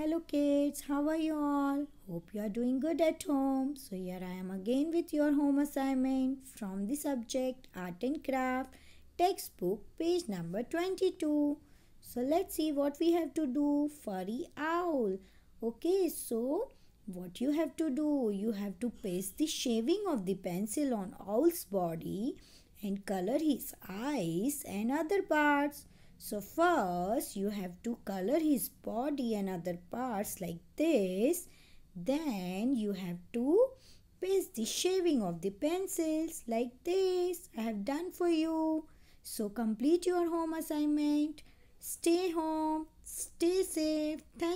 Hello kids, how are you all? Hope you are doing good at home. So here I am again with your home assignment from the subject Art and Craft, textbook page number 22. So let's see what we have to do. Furry owl. Okay, so what you have to do? You have to paste the shaving of the pencil on owl's body and color his eyes and other parts. So first you have to color his body and other parts like this. Then you have to paste the shaving of the pencils like this. I have done for you. So complete your home assignment. Stay home. Stay safe. Thank